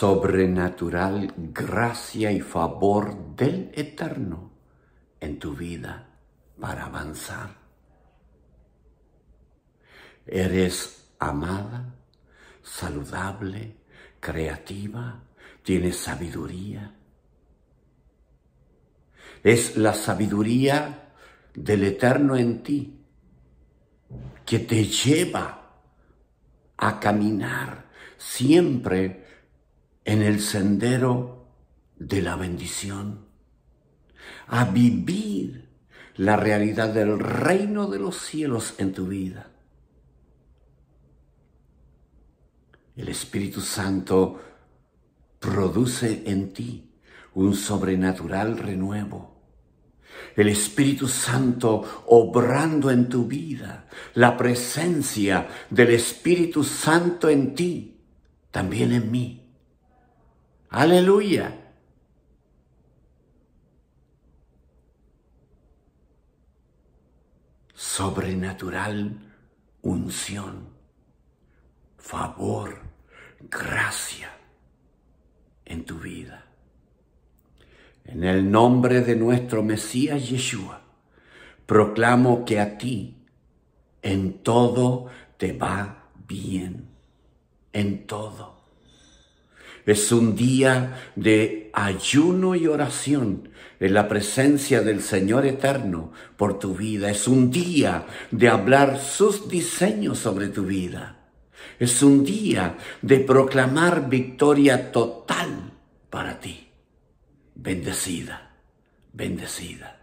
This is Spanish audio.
sobrenatural gracia y favor del Eterno en tu vida para avanzar. Eres amada, saludable, creativa, tienes sabiduría. Es la sabiduría del Eterno en ti que te lleva a caminar siempre en el sendero de la bendición, a vivir la realidad del reino de los cielos en tu vida. El Espíritu Santo produce en ti un sobrenatural renuevo. El Espíritu Santo obrando en tu vida, la presencia del Espíritu Santo en ti, también en mí Aleluya. Sobrenatural unción, favor, gracia en tu vida. En el nombre de nuestro Mesías Yeshua, proclamo que a ti en todo te va bien, en todo. Es un día de ayuno y oración en la presencia del Señor eterno por tu vida. Es un día de hablar sus diseños sobre tu vida. Es un día de proclamar victoria total para ti. Bendecida, bendecida.